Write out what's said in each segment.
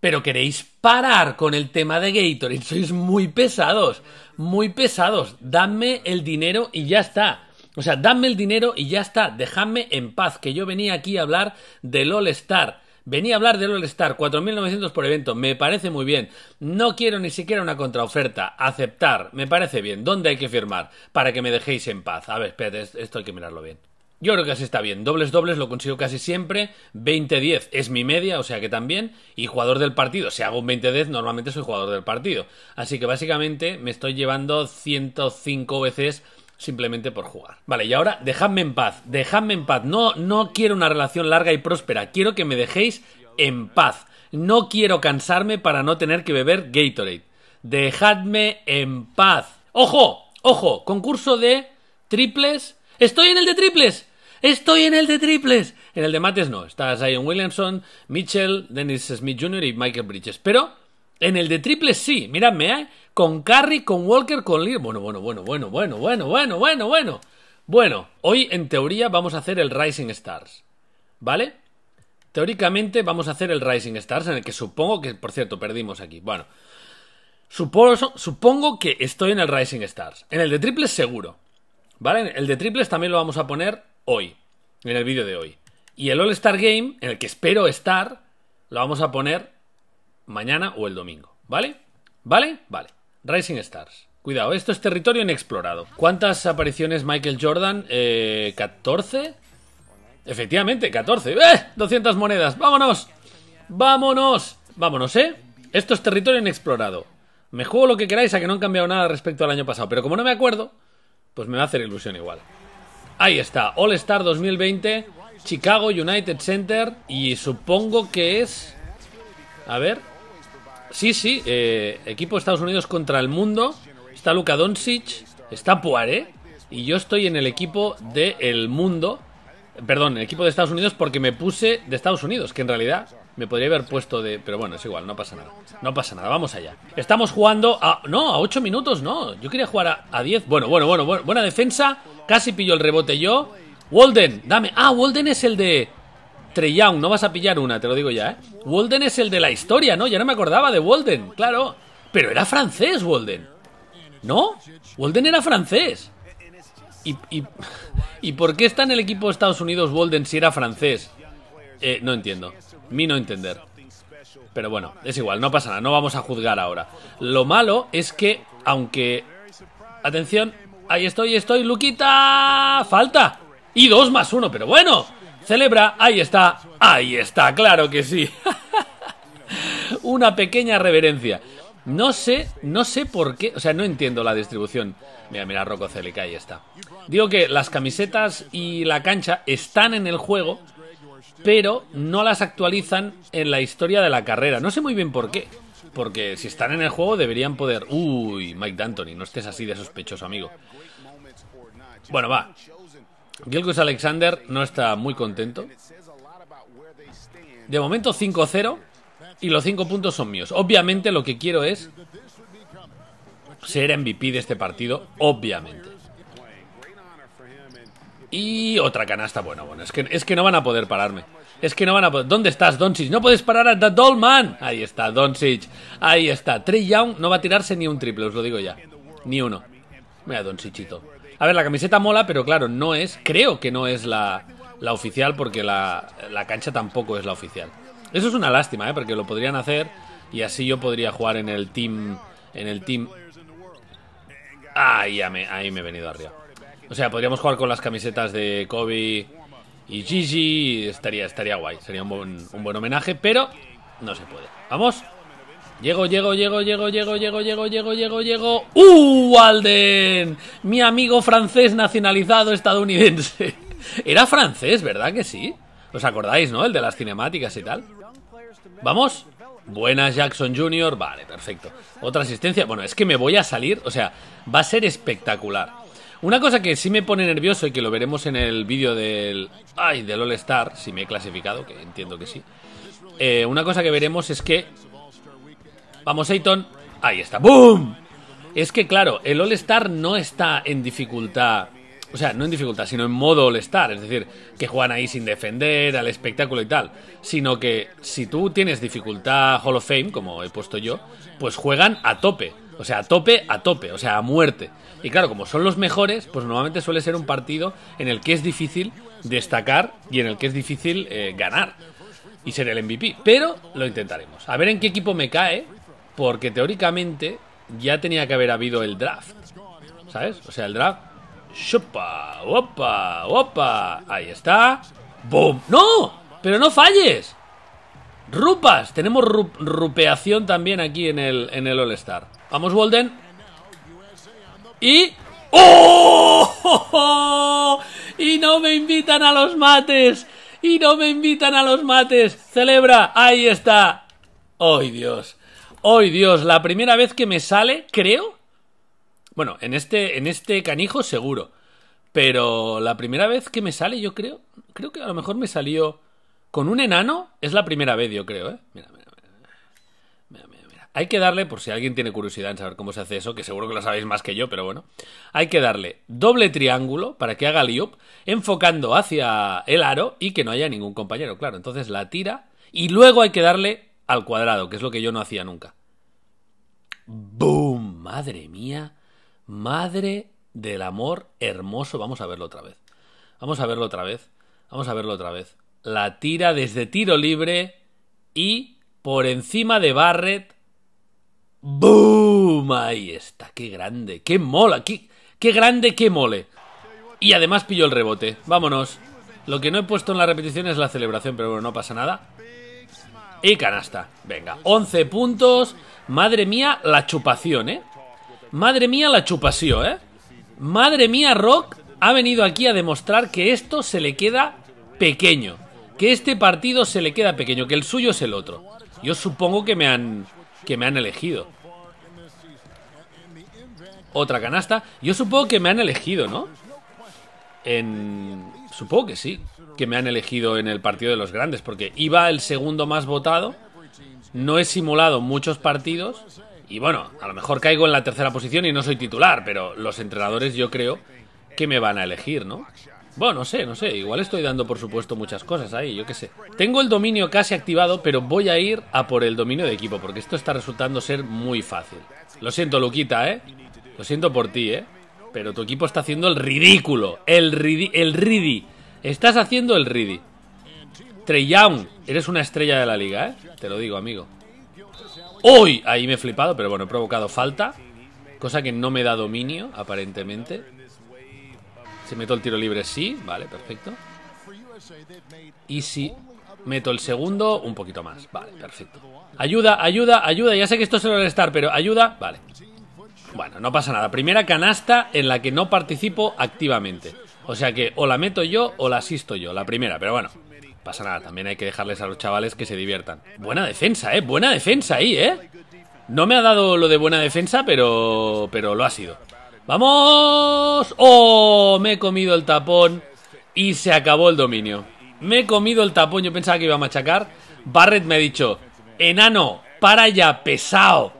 Pero queréis parar con el tema de Gatorade. Sois muy pesados. Muy pesados. Dadme el dinero y ya está. O sea, dadme el dinero y ya está. Dejadme en paz. Que yo venía aquí a hablar del All Star. Venía a hablar del All Star. 4.900 por evento. Me parece muy bien. No quiero ni siquiera una contraoferta. Aceptar. Me parece bien. ¿Dónde hay que firmar? Para que me dejéis en paz. A ver, espérate. Esto hay que mirarlo bien. Yo creo que así está bien. Dobles dobles lo consigo casi siempre. 20-10 es mi media, o sea que también. Y jugador del partido. Si hago un 20-10, normalmente soy jugador del partido. Así que básicamente me estoy llevando 105 veces simplemente por jugar. Vale, y ahora dejadme en paz. Dejadme en paz. No, no quiero una relación larga y próspera. Quiero que me dejéis en paz. No quiero cansarme para no tener que beber Gatorade. Dejadme en paz. ¡Ojo! ¡Ojo! Concurso de triples. ¡Estoy en el de triples! Estoy en el de triples. En el de mates no. Está Zion Williamson, Mitchell, Dennis Smith Jr. y Michael Bridges. Pero en el de triples sí. Miradme, ahí Con Curry, con Walker, con Lee. Bueno, bueno, bueno, bueno, bueno, bueno, bueno, bueno, bueno. Bueno, hoy en teoría vamos a hacer el Rising Stars. ¿Vale? Teóricamente vamos a hacer el Rising Stars, en el que supongo que, por cierto, perdimos aquí. Bueno, supongo, supongo que estoy en el Rising Stars. En el de triples seguro. ¿Vale? El de triples también lo vamos a poner hoy, en el vídeo de hoy. Y el All-Star Game, en el que espero estar, lo vamos a poner mañana o el domingo, ¿vale? ¿Vale? Vale. Rising Stars. Cuidado, esto es territorio inexplorado. ¿Cuántas apariciones Michael Jordan? Eh, ¿14? Efectivamente, 14. ¡Eh! 200 monedas. ¡Vámonos! ¡Vámonos! Vámonos, ¿eh? Esto es territorio inexplorado. Me juego lo que queráis a que no han cambiado nada respecto al año pasado, pero como no me acuerdo, pues me va a hacer ilusión igual. Ahí está, All Star 2020, Chicago United Center y supongo que es... A ver. Sí, sí, eh, equipo de Estados Unidos contra el mundo. Está Luka Doncic, está Poiré y yo estoy en el equipo del mundo. Perdón, el equipo de Estados Unidos porque me puse de Estados Unidos, que en realidad me podría haber puesto de... Pero bueno, es igual, no pasa nada. No pasa nada, vamos allá. Estamos jugando a... No, a 8 minutos, no. Yo quería jugar a, 10. Bueno, bueno, bueno, buena defensa. Casi pillo el rebote yo. Walden, dame. Ah, Walden es el de... Young, no vas a pillar una, te lo digo ya, ¿eh? Walden es el de la historia, ¿no? Ya no me acordaba de Walden, claro. Pero era francés, Walden. ¿No? Walden era francés. ¿Y, y por qué está en el equipo de Estados Unidos Walden si era francés? Eh, no entiendo. Mi no entender. Pero bueno, es igual, no pasa nada, no vamos a juzgar ahora. Lo malo es que, aunque... Atención, ahí estoy, estoy, Luquita. Falta. Y dos más uno, pero bueno. Celebra, ahí está, ahí está, claro que sí. Una pequeña reverencia. No sé, no sé por qué, o sea, no entiendo la distribución. Mira, mira, Rocco Celica, ahí está. Digo que las camisetas y la cancha están en el juego, pero no las actualizan en la historia de la carrera. No sé muy bien por qué. Porque si están en el juego deberían poder... Uy, Mike D'Antoni, no estés así de sospechoso, amigo. Bueno, va. Gilgus Alexander no está muy contento. De momento 5-0 y los 5 puntos son míos. Obviamente lo que quiero es ser MVP de este partido, obviamente. Y otra canasta. Bueno, bueno, es que, es que no van a poder pararme. Es que no van a poder. ¿Dónde estás, Doncic? No puedes parar a The Ahí está, Doncic. Ahí está. Trey Young no va a tirarse ni un triple, os lo digo ya. Ni uno. Mira, Doncicito. A ver, la camiseta mola, pero claro, no es. Creo que no es la, la oficial porque la, cancha tampoco es la oficial. Eso es una lástima, ¿eh? Porque lo podrían hacer y así yo podría jugar en el team. En el team. ahí me he venido arriba. O sea, podríamos jugar con las camisetas de Kobe y Gigi. Estaría, estaría guay. Sería un buen, un buen homenaje, pero no se puede. Vamos. Llego, llego, llego, llego, llego, llego, llego, llego, llego, llego. ¡Uh, Walden! Mi amigo francés nacionalizado estadounidense. Era francés, ¿verdad que sí? ¿Os acordáis, no? El de las cinemáticas y tal. Vamos. Buenas, Jackson Jr. Vale, perfecto. Otra asistencia. Bueno, es que me voy a salir. O sea, va a ser espectacular. Una cosa que sí me pone nervioso y que lo veremos en el vídeo del. del All Star, si me he clasificado, que entiendo que sí. Eh, una cosa que veremos es que. Vamos, Ayton. Ahí está. ¡Boom! Es que, claro, el All Star no está en dificultad. O sea, no en dificultad, sino en modo All Star. Es decir, que juegan ahí sin defender, al espectáculo y tal. Sino que si tú tienes dificultad Hall of Fame, como he puesto yo, pues juegan a tope. O sea, a tope, a tope, o sea, a muerte. Y claro, como son los mejores, pues normalmente suele ser un partido en el que es difícil destacar y en el que es difícil eh, ganar y ser el MVP. Pero lo intentaremos. A ver en qué equipo me cae, porque teóricamente ya tenía que haber habido el draft. ¿Sabes? O sea, el draft. ¡Shopa! ¡Opa! ¡Opa! Ahí está. ¡Boom! ¡No! ¡Pero no falles! ¡Rupas! Tenemos rupeación también aquí en el, en el All-Star. Vamos, Walden. Y... ¡Oh! Y no me invitan a los mates. Y no me invitan a los mates. Celebra. Ahí está. ¡Ay, Dios! ¡Ay, Dios! La primera vez que me sale, creo. Bueno, en este, en este canijo seguro. Pero la primera vez que me sale, yo creo. Creo que a lo mejor me salió. Con un enano es la primera vez, yo creo, ¿eh? Mírame. Hay que darle, por si alguien tiene curiosidad en saber cómo se hace eso, que seguro que lo sabéis más que yo, pero bueno, hay que darle doble triángulo para que haga liup, enfocando hacia el aro y que no haya ningún compañero, claro. Entonces la tira y luego hay que darle al cuadrado, que es lo que yo no hacía nunca. ¡Boom! Madre mía, madre del amor hermoso. Vamos a verlo otra vez. Vamos a verlo otra vez. Vamos a verlo otra vez. La tira desde tiro libre y por encima de Barrett ¡Boom! Ahí está, qué grande, qué mola, qué, qué grande, qué mole. Y además pilló el rebote, vámonos. Lo que no he puesto en la repetición es la celebración, pero bueno, no pasa nada. Y canasta, venga, 11 puntos. Madre mía, la chupación, ¿eh? Madre mía, la chupación, ¿eh? Madre mía, Rock ha venido aquí a demostrar que esto se le queda pequeño. Que este partido se le queda pequeño, que el suyo es el otro. Yo supongo que me han que me han elegido. Otra canasta. Yo supongo que me han elegido, ¿no? En... Supongo que sí, que me han elegido en el partido de los grandes, porque iba el segundo más votado. No he simulado muchos partidos. Y bueno, a lo mejor caigo en la tercera posición y no soy titular, pero los entrenadores yo creo que me van a elegir, ¿no? Bueno, no sé, no sé. Igual estoy dando, por supuesto, muchas cosas ahí, yo qué sé. Tengo el dominio casi activado, pero voy a ir a por el dominio de equipo, porque esto está resultando ser muy fácil. Lo siento, Luquita, ¿eh? Lo siento por ti, ¿eh? Pero tu equipo está haciendo el ridículo. El ridi... El ridi. Estás haciendo el ridi. Trey eres una estrella de la liga, ¿eh? Te lo digo, amigo. ¡Uy! Ahí me he flipado, pero bueno, he provocado falta. Cosa que no me da dominio, aparentemente. Si meto el tiro libre, sí. Vale, perfecto. Y si meto el segundo, un poquito más. Vale, perfecto. Ayuda, ayuda, ayuda. Ya sé que esto se el all pero ayuda. Vale. Bueno, no pasa nada. Primera canasta en la que no participo activamente. O sea que o la meto yo o la asisto yo, la primera. Pero bueno, pasa nada. También hay que dejarles a los chavales que se diviertan. Buena defensa, ¿eh? Buena defensa ahí, ¿eh? No me ha dado lo de buena defensa, pero, pero lo ha sido. ¡Vamos! ¡Oh! Me he comido el tapón y se acabó el dominio. Me he comido el tapón, yo pensaba que iba a machacar. Barrett me ha dicho, enano, para ya, pesado.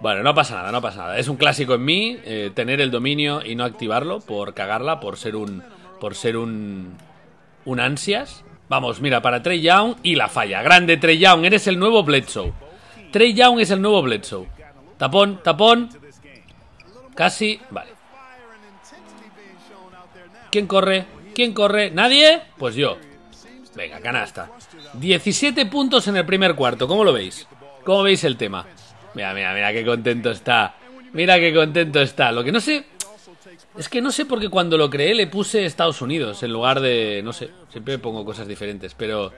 Bueno, no pasa nada, no pasa nada. Es un clásico en mí eh, tener el dominio y no activarlo por cagarla, por ser un... por ser un... un ansias. Vamos, mira, para Trey Young y la falla. Grande Trey Young, eres el nuevo Bledsoe. Trey Young es el nuevo Bledsoe. Tapón, tapón, Casi, vale. ¿Quién corre? ¿Quién corre? ¿Nadie? Pues yo. Venga, canasta. 17 puntos en el primer cuarto, ¿cómo lo veis? ¿Cómo veis el tema? Mira, mira, mira qué contento está. Mira qué contento está. Lo que no sé es que no sé por qué cuando lo creé le puse Estados Unidos en lugar de, no sé, siempre pongo cosas diferentes, pero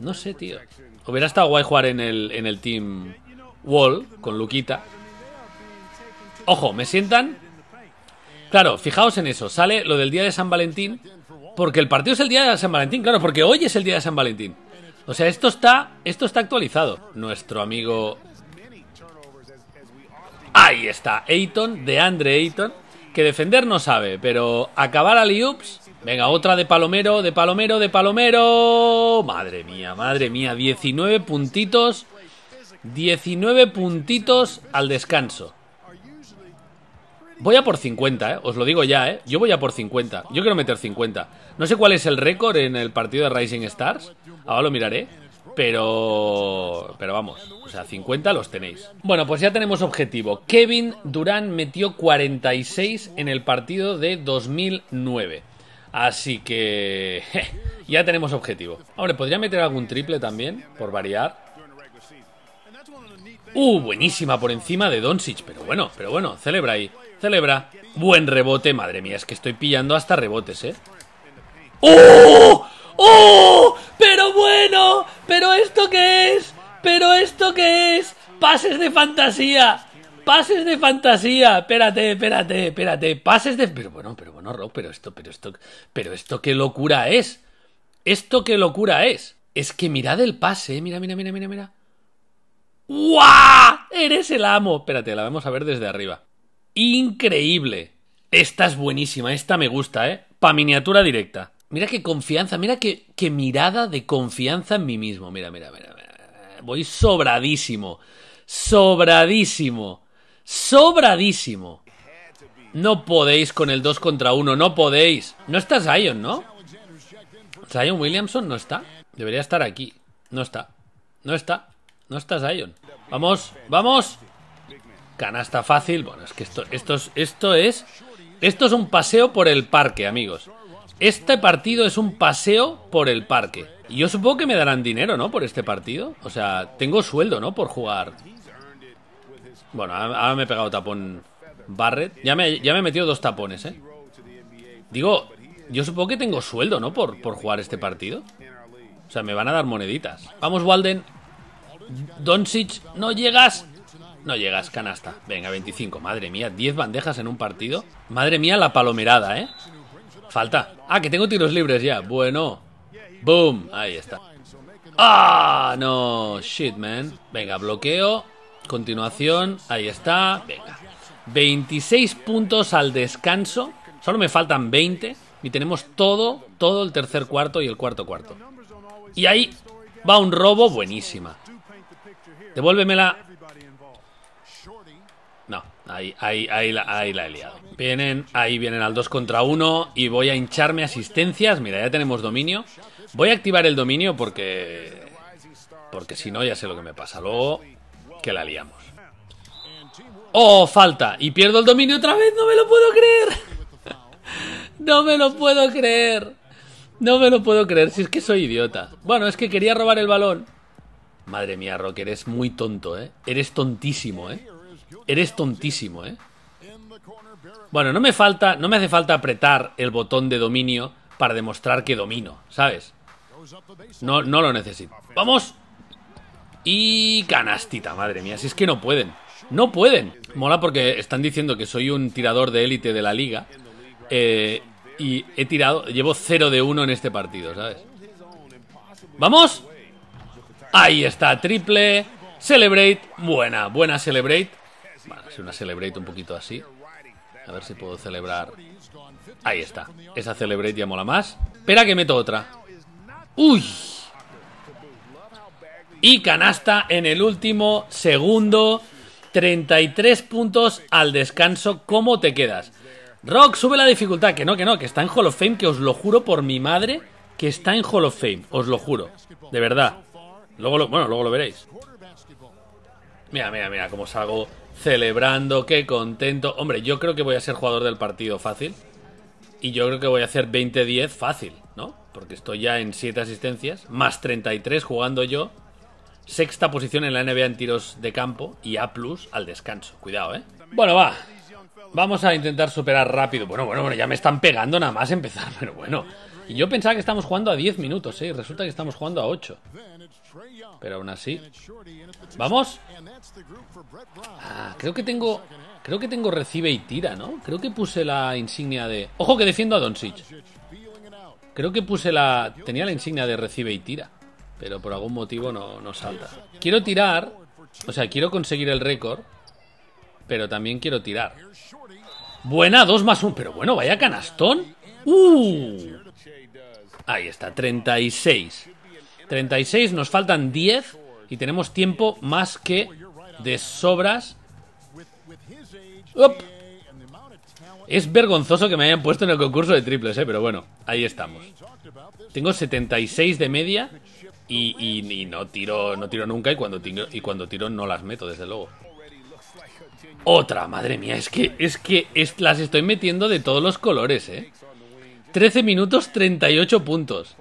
no sé, tío. Hubiera estado guay jugar en el en el team Wall con Luquita, Ojo, me sientan. Claro, fijaos en eso. Sale lo del día de San Valentín. Porque el partido es el día de San Valentín, claro, porque hoy es el día de San Valentín. O sea, esto está, esto está actualizado. Nuestro amigo. Ahí está, Ayton, de Andre Ayton, que defender no sabe, pero acabar a Liups. Venga, otra de Palomero, de Palomero, de Palomero. Madre mía, madre mía, 19 puntitos. 19 puntitos al descanso. Voy a por 50, eh, Os lo digo ya, ¿eh? Yo voy a por 50. Yo quiero meter 50. No sé cuál es el récord en el partido de Rising Stars. Ahora lo miraré. Pero... Pero vamos. O sea, 50 los tenéis. Bueno, pues ya tenemos objetivo. Kevin Durán metió 46 en el partido de 2009. Así que... ya tenemos objetivo. Hombre, podría meter algún triple también, por variar. Uh, buenísima por encima de Doncic. Pero bueno, pero bueno, celebra ahí. Celebra. Buen rebote. Madre mía, es que estoy pillando hasta rebotes, ¿eh? ¡Oh! ¡Oh! ¡Pero bueno! ¿Pero esto qué es? ¿Pero esto qué es? ¡Pases de fantasía! ¡Pases de fantasía! Espérate, espérate, espérate. Pases de. Pero bueno, pero bueno, Rob, pero esto, pero esto. Pero esto qué locura es. Esto qué locura es. Es que mirad el pase, ¿eh? mira, mira, mira, mira, mira. ¡Guau! ¡Eres el amo! Espérate, la vamos a ver desde arriba. ¡Increíble! Esta es buenísima, esta me gusta, ¿eh? Pa' miniatura directa. Mira qué confianza, mira qué, mirada de confianza en mí mismo. Mira, mira, mira, mira. Voy sobradísimo. Sobradísimo. Sobradísimo. No podéis con el 2 contra 1, no podéis. No está Zion, ¿no? Zion Williamson no está. Debería estar aquí. No está. No está. No estás, Zion. Vamos, vamos. Canasta fácil. Bueno, es que esto, esto, es, esto es... Esto es un paseo por el parque, amigos. Este partido es un paseo por el parque. Y yo supongo que me darán dinero, ¿no? Por este partido. O sea, tengo sueldo, ¿no? Por jugar. Bueno, ahora me he pegado tapón Barrett. Ya me, ya he metido dos tapones, ¿eh? Digo, yo supongo que tengo sueldo, ¿no? Por, por jugar este partido. O sea, me van a dar moneditas. Vamos, Walden. Doncic, no llegas. No llegas, canasta. Venga, 25. Madre mía, 10 bandejas en un partido. Madre mía, la palomerada, ¿eh? Falta. Ah, que tengo tiros libres ya. Bueno. Boom. Ahí está. Ah, no. Shit, man. Venga, bloqueo. Continuación. Ahí está. Venga. 26 puntos al descanso. Solo me faltan 20. Y tenemos todo, todo el tercer cuarto y el cuarto cuarto. Y ahí va un robo buenísima. Devuélvemela. No, ahí, ahí, ahí, la, ahí la he liado. Vienen, ahí vienen al 2 contra 1 y voy a hincharme asistencias. Mira, ya tenemos dominio. Voy a activar el dominio porque... Porque si no, ya sé lo que me pasa. Luego, que la liamos. ¡Oh, falta! Y pierdo el dominio otra vez. ¡No me lo puedo creer! ¡No me lo puedo creer! No me lo puedo creer, si es que soy idiota. Bueno, es que quería robar el balón. Madre mía, Rock, eres muy tonto, ¿eh? Eres tontísimo, ¿eh? Eres tontísimo, ¿eh? Bueno, no me falta, no me hace falta apretar el botón de dominio para demostrar que domino, ¿sabes? No, no lo necesito. ¡Vamos! Y canastita, madre mía. Si es que no pueden. No pueden. Mola porque están diciendo que soy un tirador de élite de la liga. Eh, y he tirado, llevo 0 de 1 en este partido, ¿sabes? ¡Vamos! Ahí está, triple. Celebrate. Buena, buena Celebrate. Vale, es una Celebrate un poquito así. A ver si puedo celebrar. Ahí está. Esa Celebrate ya mola más. Espera que meto otra. ¡Uy! Y canasta en el último segundo. 33 puntos al descanso. ¿Cómo te quedas? Rock, sube la dificultad. Que no, que no, que está en Hall of Fame. Que os lo juro por mi madre que está en Hall of Fame. Os lo juro. De verdad. Luego bueno, luego lo veréis. Mira, mira, mira cómo salgo celebrando, qué contento. Hombre, yo creo que voy a ser jugador del partido fácil. Y yo creo que voy a hacer 20-10 fácil, ¿no? Porque estoy ya en 7 asistencias, más 33 jugando yo. Sexta posición en la NBA en tiros de campo y A plus al descanso. Cuidado, ¿eh? Bueno, va. Vamos a intentar superar rápido. Bueno, bueno, bueno, ya me están pegando nada más empezar, pero bueno. Y yo pensaba que estamos jugando a 10 minutos, ¿eh? Resulta que estamos jugando a 8. Pero aún así. ¡Vamos! Ah, creo que tengo. Creo que tengo recibe y tira, ¿no? Creo que puse la insignia de. ¡Ojo que defiendo a Doncic! Creo que puse la. Tenía la insignia de recibe y tira. Pero por algún motivo no, no salta. Quiero tirar. O sea, quiero conseguir el récord. Pero también quiero tirar. Buena, 2 más 1. Pero bueno, vaya canastón. ¡Uh! Ahí está, 36. 36, nos faltan 10 y tenemos tiempo más que de sobras. Es vergonzoso que me hayan puesto en el concurso de triples, ¿eh? pero bueno, ahí estamos. Tengo 76 de media y, no, tiro, no tiro nunca y cuando tiro, y cuando tiro no las meto, desde luego. Otra, madre mía, es que, es que es, las estoy metiendo de todos los colores, ¿eh? 13 minutos 38 puntos.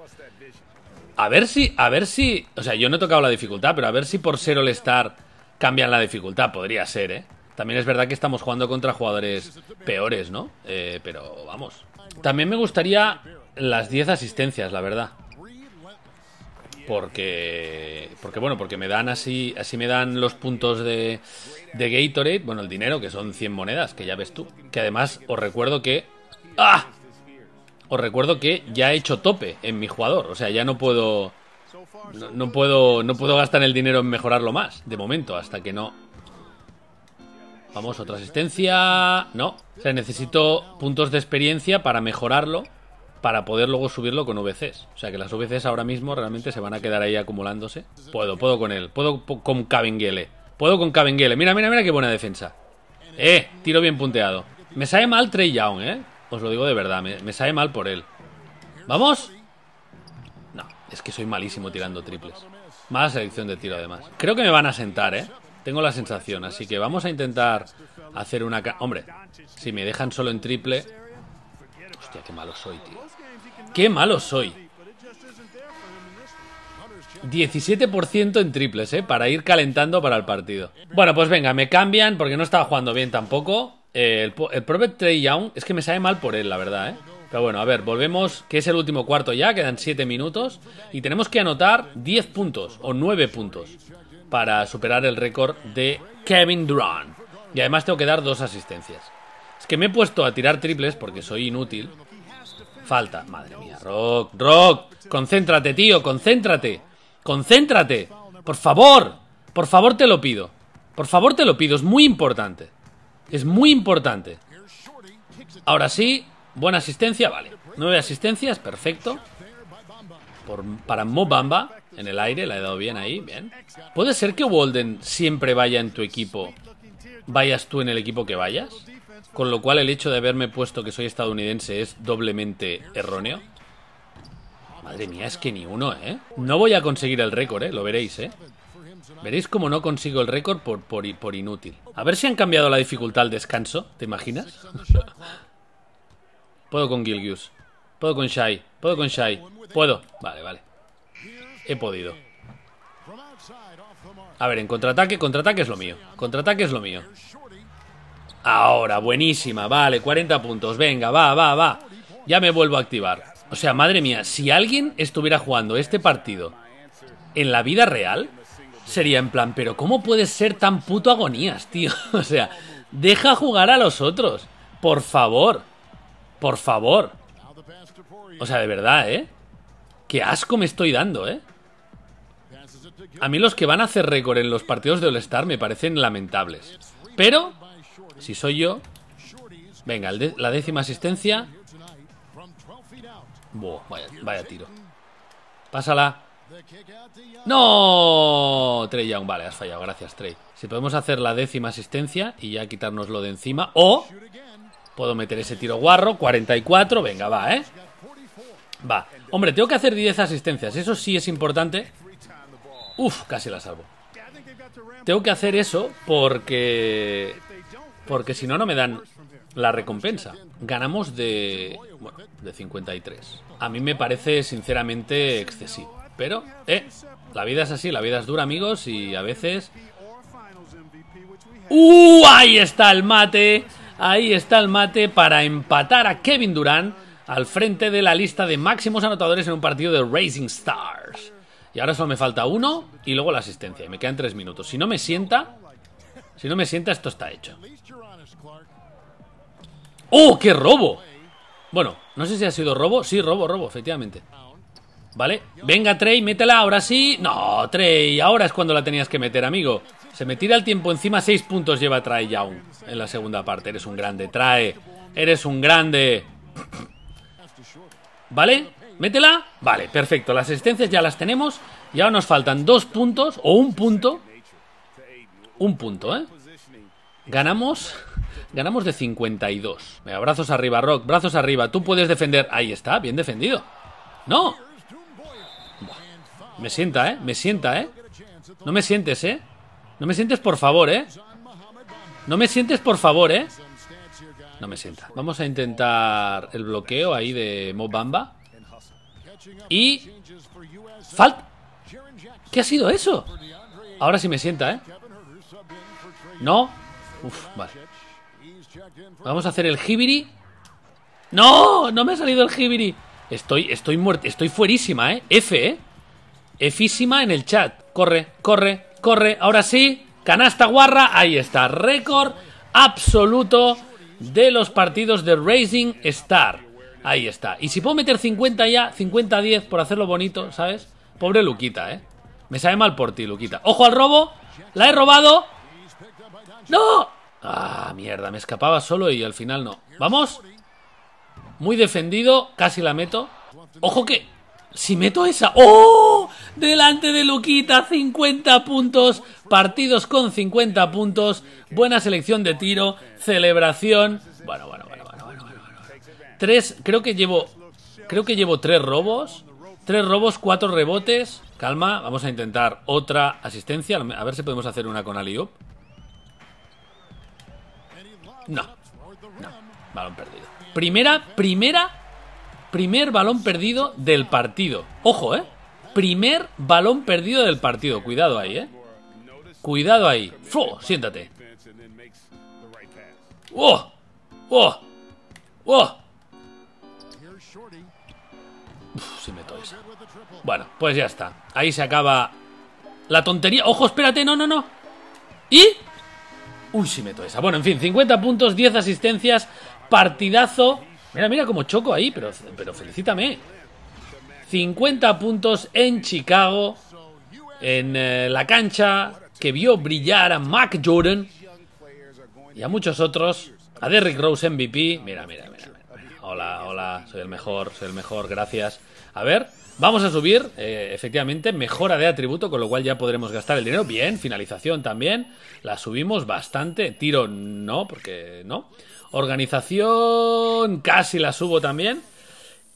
A ver si, a ver si, o sea, yo no he tocado la dificultad, pero a ver si por ser All Star cambian la dificultad, podría ser, ¿eh? También es verdad que estamos jugando contra jugadores peores, ¿no? Eh, pero vamos. También me gustaría las 10 asistencias, la verdad. Porque, porque bueno, porque me dan así, así me dan los puntos de, de Gatorade, bueno, el dinero, que son 100 monedas, que ya ves tú. Que además os recuerdo que... ¡Ah! os recuerdo que ya he hecho tope en mi jugador. O sea, ya no puedo. No, puedo. No puedo gastar el dinero en mejorarlo más. De momento, hasta que no. Vamos, otra asistencia. No. O sea, necesito puntos de experiencia para mejorarlo. Para poder luego subirlo con VCs. O sea que las VCs ahora mismo realmente se van a quedar ahí acumulándose. Puedo, puedo con él. Puedo con Cabenguele. Puedo con Cabenguele. Mira, mira, mira qué buena defensa. Eh, tiro bien punteado. Me sale mal Trey Young, eh. Os lo digo de verdad, me, sale mal por él. ¡Vamos! No, es que soy malísimo tirando triples. Mala selección de tiro, además. Creo que me van a sentar, ¿eh? Tengo la sensación, así que vamos a intentar hacer una... Hombre, si me dejan solo en triple... Hostia, qué malo soy, tío. ¡Qué malo soy! 17% en triples, ¿eh? Para ir calentando para el partido. Bueno, pues venga, me cambian porque no estaba jugando bien tampoco. Eh, el, el, Trey Young es que me sale mal por él, la verdad, ¿eh? Pero bueno, a ver, volvemos, que es el último cuarto ya, quedan 7 minutos y tenemos que anotar 10 puntos o 9 puntos para superar el récord de Kevin Durant. Y además tengo que dar dos asistencias. Es que me he puesto a tirar triples porque soy inútil. Falta, madre mía, Rock, Rock, concéntrate, tío, concéntrate, concéntrate, por favor, por favor te lo pido, por favor te lo pido, es muy importante. Es muy importante. Ahora sí, buena asistencia, vale. Nueve asistencias, perfecto. Por, para Mobamba, en el aire, la he dado bien ahí, bien. ¿Puede ser que Walden siempre vaya en tu equipo? Vayas tú en el equipo que vayas. Con lo cual el hecho de haberme puesto que soy estadounidense es doblemente erróneo. Madre mía, es que ni uno, ¿eh? No voy a conseguir el récord, ¿eh? Lo veréis, ¿eh? Veréis cómo no consigo el récord por, por, por inútil. A ver si han cambiado la dificultad al descanso, ¿te imaginas? puedo con Gilgius, puedo con Shai, puedo con Shai, puedo. Vale, vale. He podido. A ver, en contraataque, contraataque es lo mío. Contraataque es lo mío. Ahora, buenísima, vale, 40 puntos. Venga, va, va, va. Ya me vuelvo a activar. O sea, madre mía, si alguien estuviera jugando este partido en la vida real, sería en plan, pero ¿cómo puedes ser tan puto agonías, tío? O sea, deja jugar a los otros. Por favor. Por favor. O sea, de verdad, ¿eh? Qué asco me estoy dando, ¿eh? A mí los que van a hacer récord en los partidos de All-Star me parecen lamentables. Pero, si soy yo... Venga, la décima asistencia. Buah, vaya tiro. Pásala. ¡No! Trey Young, vale, has fallado, gracias Trey. Si podemos hacer la décima asistencia y ya quitárnoslo de encima, o puedo meter ese tiro guarro, 44, venga, va, ¿eh? Va. Hombre, tengo que hacer 10 asistencias, eso sí es importante. Uf, casi la salvo. Tengo que hacer eso porque... Porque si no, no me dan la recompensa. Ganamos de... de 53. A mí me parece sinceramente excesivo. Pero, eh, la vida es así, la vida es dura, amigos, y a veces... ¡Uh! Ahí está el mate. Ahí está el mate para empatar a Kevin Durant al frente de la lista de máximos anotadores en un partido de Racing Stars. Y ahora solo me falta uno y luego la asistencia. Y me quedan tres minutos. Si no me sienta, si no me sienta, esto está hecho. ¡Oh, qué robo! Bueno, no sé si ha sido robo. Sí, robo, robo, efectivamente. ¿Vale? Venga, Trey, métela, ahora sí. No, Trey, ahora es cuando la tenías que meter, amigo. Se me tira el tiempo encima, Seis puntos lleva Trae aún en la segunda parte. Eres un grande, Trae. Eres un grande. ¿Vale? Métela. Vale, perfecto. Las asistencias ya las tenemos. Y ahora nos faltan dos puntos o un punto. Un punto, ¿eh? Ganamos. Ganamos de 52. Venga, brazos arriba, Rock. Brazos arriba. Tú puedes defender. Ahí está, bien defendido. No, me sienta, ¿eh? Me sienta, ¿eh? No me sientes, ¿eh? No me sientes, por favor, ¿eh? No me sientes, por favor, ¿eh? No me sienta. Vamos a intentar el bloqueo ahí de Mobamba. Y... ¡Falt! ¿Qué ha sido eso? Ahora sí me sienta, ¿eh? No. Uf, vale. Vamos a hacer el Hibiri. ¡No! No me ha salido el Hibiri. Estoy, estoy muerto. Estoy fuerísima, ¿eh? F, ¿eh? Efísima en el chat. Corre, corre, corre. Ahora sí, canasta guarra. Ahí está. Récord absoluto de los partidos de Racing Star. Ahí está. Y si puedo meter 50 ya, 50-10 por hacerlo bonito, ¿sabes? Pobre Luquita, ¿eh? Me sabe mal por ti, Luquita. ¡Ojo al robo! ¡La he robado! ¡No! Ah, mierda, me escapaba solo y al final no. ¿Vamos? Muy defendido, casi la meto. ¡Ojo que si meto esa. ¡Oh! Delante de Luquita, 50 puntos. Partidos con 50 puntos. Buena selección de tiro. Celebración. Bueno, bueno, bueno, bueno, bueno. bueno. Tres, creo que llevo. Creo que llevo tres robos. Tres robos, cuatro rebotes. Calma, vamos a intentar otra asistencia. A ver si podemos hacer una con Alio No. No. Balón perdido. Primera, primera Primer balón perdido del partido. Ojo, ¿eh? Primer balón perdido del partido. Cuidado ahí, ¿eh? Cuidado ahí. ¡Fu! Siéntate. ¡Oh! ¡Oh! ¡Oh! Uf, se meto esa. Bueno, pues ya está. Ahí se acaba la tontería. ¡Ojo, espérate! ¡No, no, no! ¿Y? Uy, si meto esa. Bueno, en fin, 50 puntos, 10 asistencias, partidazo Mira, mira cómo choco ahí, pero, pero felicítame. 50 puntos en Chicago, en eh, la cancha que vio brillar a Mac Jordan y a muchos otros. A Derrick Rose MVP. Mira, mira, mira. Hola, hola, soy el mejor, soy el mejor, gracias. A ver, vamos a subir, eh, efectivamente, mejora de atributo, con lo cual ya podremos gastar el dinero. Bien, finalización también. La subimos bastante. Tiro no, porque no. Organización, casi la subo también.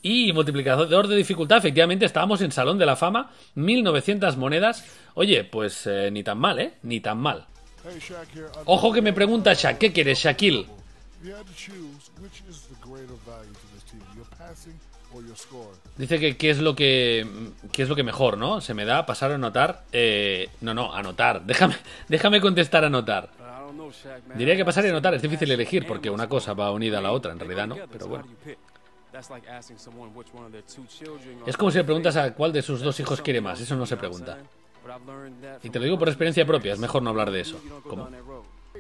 Y multiplicador de dificultad, efectivamente, estábamos en Salón de la Fama, 1900 monedas. Oye, pues eh, ni tan mal, ¿eh? Ni tan mal. Ojo que me pregunta Shaq, ¿qué quieres, Shaquille? Dice que qué es lo que qué es lo que mejor, ¿no? Se me da pasar a anotar. Eh, no, no, anotar. Déjame, déjame contestar anotar. Diría que pasar y anotar es difícil elegir porque una cosa va unida a la otra, en realidad no, pero bueno. Es como si le preguntas a cuál de sus dos hijos quiere más, eso no se pregunta. Y te lo digo por experiencia propia, es mejor no hablar de eso. ¿Cómo?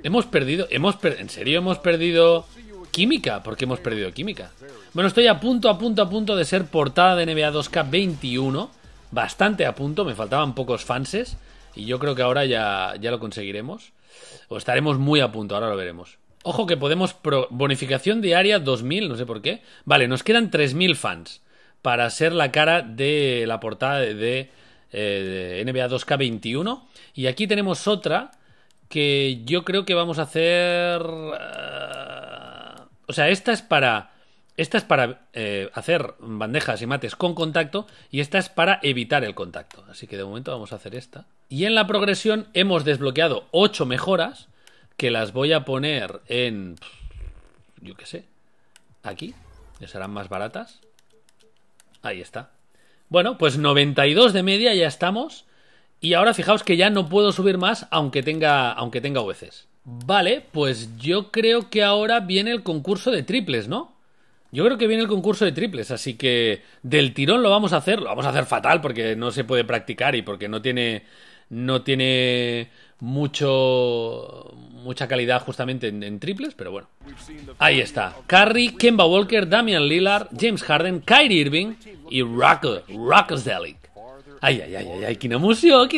Hemos perdido, hemos en serio hemos perdido química, porque hemos perdido química? Bueno, estoy a punto, a punto, a punto de ser portada de NBA 2K21, bastante a punto, me faltaban pocos fanses y yo creo que ahora ya, ya lo conseguiremos, o estaremos muy a punto, ahora lo veremos. Ojo que podemos, bonificación diaria 2000, no sé por qué. Vale, nos quedan 3000 fans para ser la cara de la portada de eh, NBA 2K21 y aquí tenemos otra que yo creo que vamos a hacer... Eh, o sea, esta es para... Esta es para eh, hacer bandejas y mates con contacto y esta es para evitar el contacto. Así que de momento vamos a hacer esta. Y en la progresión hemos desbloqueado 8 mejoras que las voy a poner en... Yo qué sé. Aquí. Que serán más baratas. Ahí está. Bueno, pues 92 de media ya estamos y ahora fijaos que ya no puedo subir más aunque tenga, aunque tenga veces. Vale, pues yo creo que ahora viene el concurso de triples, ¿no? Yo creo que viene el concurso de triples, así que del tirón lo vamos a hacer, lo vamos a hacer fatal porque no se puede practicar y porque no tiene no tiene mucho mucha calidad justamente en, triples, pero bueno. Ahí está. Curry, Kemba Walker, Damian Lillard, James Harden, Kyrie Irving y Rock daly Ay, ay, ay, ay, ay, ¡Qué emoción!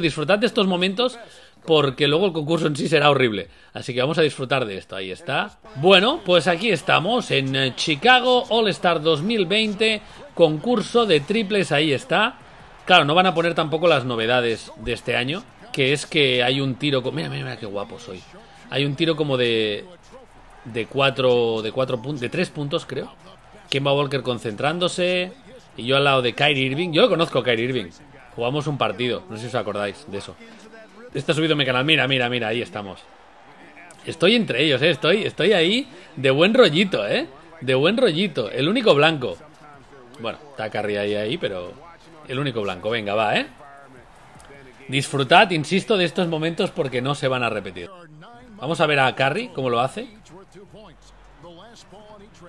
disfrutad de estos momentos porque luego el concurso en sí será horrible. Así que vamos a disfrutar de esto, ahí está. Bueno, pues aquí estamos en Chicago All Star 2020, concurso de triples, ahí está. Claro, no van a poner tampoco las novedades de este año, que es que hay un tiro... Mira, mira, mira qué guapo soy. Hay un tiro como de... De cuatro... De cuatro puntos... De tres puntos, creo. Kemba Walker concentrándose... Y yo al lado de Kyrie Irving, yo conozco a Kyrie Irving. Jugamos un partido, no sé si os acordáis de eso. Está subido en mi canal, mira, mira, mira, ahí estamos. Estoy entre ellos, ¿eh? estoy, estoy ahí de buen rollito, ¿eh? De buen rollito, el único blanco. Bueno, está Carrie ahí, ahí, pero el único blanco, venga, va, ¿eh? Disfrutad, insisto, de estos momentos porque no se van a repetir. Vamos a ver a Carrie cómo lo hace.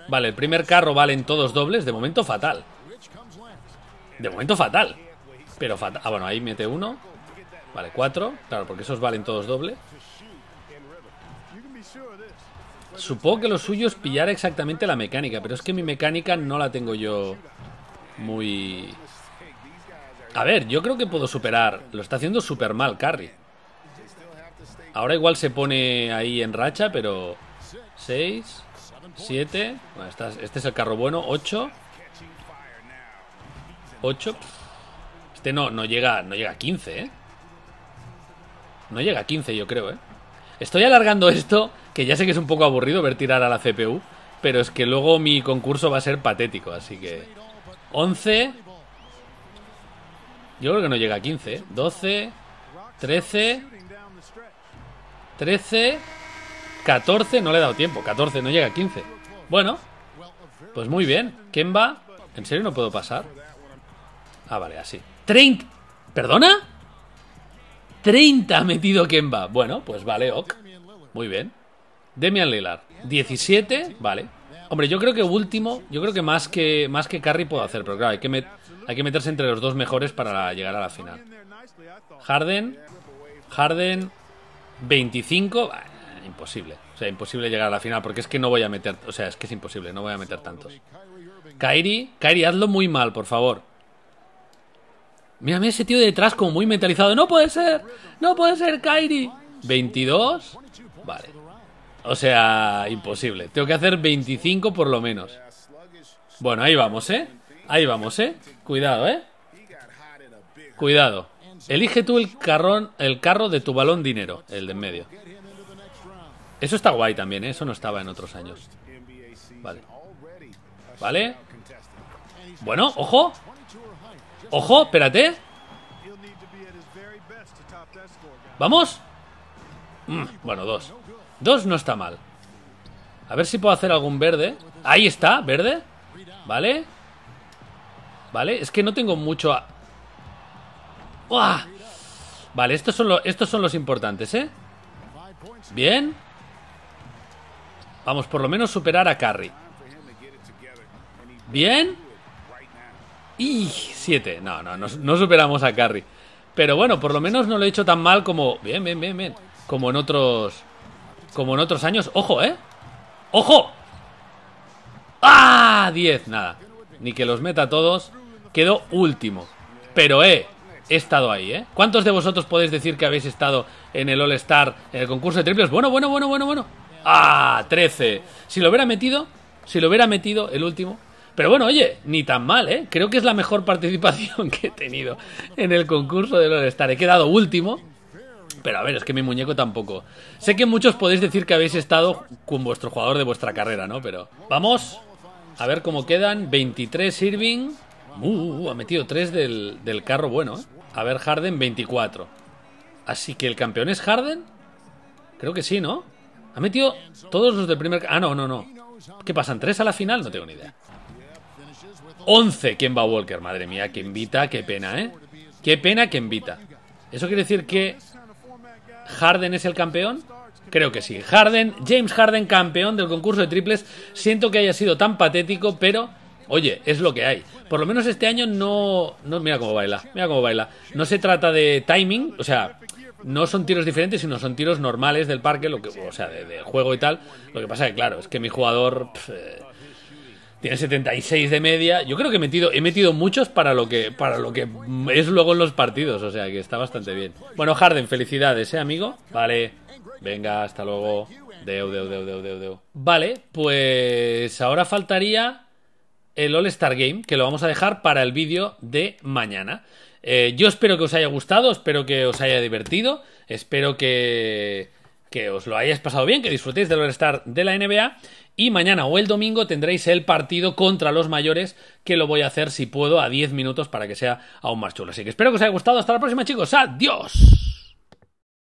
Vale, el primer carro valen todos dobles. De momento fatal. De momento fatal. Pero fatal. Ah, bueno, ahí mete uno. Vale, cuatro. Claro, porque esos valen todos doble. Supongo que los suyos es pillar exactamente la mecánica. Pero es que mi mecánica no la tengo yo muy... A ver, yo creo que puedo superar. Lo está haciendo súper mal, Carry. Ahora igual se pone ahí en racha, pero... Seis 7. Bueno, este es el carro bueno. 8. 8. Este no, no, llega, no llega a 15, ¿eh? No llega a 15, yo creo, ¿eh? Estoy alargando esto, que ya sé que es un poco aburrido ver tirar a la CPU, pero es que luego mi concurso va a ser patético, así que... 11. Yo creo que no llega a 15. 12. 13. 13. 14, no le he dado tiempo. 14, no llega a 15. Bueno, pues muy bien. Kemba ¿En serio no puedo pasar? Ah, vale, así. 30. ¿Perdona? 30 ha metido Kemba. Bueno, pues vale, ok. Muy bien. Demian Lillard. 17, vale. Hombre, yo creo que último, yo creo que más que más que Curry puedo hacer, pero claro, hay que, hay que meterse entre los dos mejores para llegar a la final. Harden, Harden, 25, imposible. O sea, imposible llegar a la final porque es que no voy a meter, o sea, es que es imposible, no voy a meter tantos. Kairi, Kairi, hazlo muy mal, por favor. Mírame ese tío de detrás como muy mentalizado. No puede ser, no puede ser, Kairi. 22. Vale. O sea, imposible. Tengo que hacer 25 por lo menos. Bueno, ahí vamos, ¿eh? Ahí vamos, ¿eh? Cuidado, ¿eh? Cuidado. Elige tú el, carrón, el carro de tu balón dinero, el de en medio. Eso está guay también, ¿eh? eso no estaba en otros años. Vale. Vale. Bueno, ojo. Ojo, espérate. ¿Vamos? Mm, bueno, dos. Dos no está mal. A ver si puedo hacer algún verde. Ahí está, verde. Vale. Vale, es que no tengo mucho... A... Vale, estos son, los, estos son los importantes, ¿eh? Bien. Vamos, por lo menos superar a Carry. Bien. Y 7. No, no, no, superamos a Carry. Pero bueno, por lo menos no lo he hecho tan mal como... Bien, bien, bien, bien. Como en otros... Como en otros años. ¡Ojo, eh! ¡Ojo! ¡Ah! 10, nada. Ni que los meta todos. Quedó último. Pero, eh, he estado ahí, ¿eh? ¿Cuántos de vosotros podéis decir que habéis estado en el All-Star, en el concurso de triples? Bueno, bueno, bueno, bueno, bueno. ¡Ah! 13. Si lo hubiera metido, si lo hubiera metido el último. Pero bueno, oye, ni tan mal, ¿eh? Creo que es la mejor participación que he tenido en el concurso de los Star. He quedado último. Pero a ver, es que mi muñeco tampoco. Sé que muchos podéis decir que habéis estado con vuestro jugador de vuestra carrera, ¿no? Pero vamos a ver cómo quedan. 23 Irving. Uh, ha metido tres del, del carro bueno, ¿eh? A ver, Harden 24. Así que el campeón es Harden. Creo que sí, ¿no? Ha metido todos los del primer... Ah, no, no, no. ¿Qué pasan? ¿Tres a la final? No tengo ni idea. va a Walker. Madre mía, que invita. Qué pena, ¿eh? Qué pena que invita. ¿Eso quiere decir que Harden es el campeón? Creo que sí. Harden, James Harden, campeón del concurso de triples. Siento que haya sido tan patético, pero oye, es lo que hay. Por lo menos este año no. no mira cómo baila. Mira cómo baila. No se trata de timing. O sea, no son tiros diferentes, sino son tiros normales del parque, lo que, o sea, del de juego y tal. Lo que pasa que, claro, es que mi jugador eh, setenta tiene 76 de media. Yo creo que he metido, he metido muchos para lo, que, para lo que es luego en los partidos, o sea, que está bastante bien. Bueno, Harden, felicidades, ¿eh, amigo? Vale, venga, hasta luego. deu, deu, deu, deu, deu. Vale, pues ahora faltaría el All-Star Game, que lo vamos a dejar para el vídeo de mañana. Eh, yo espero que os haya gustado, espero que os haya divertido, espero que, que os lo hayáis pasado bien, que disfrutéis del All-Star de la NBA. Y mañana o el domingo tendréis el partido contra los mayores, que lo voy a hacer si puedo a 10 minutos para que sea aún más chulo. Así que espero que os haya gustado. Hasta la próxima, chicos. Adiós.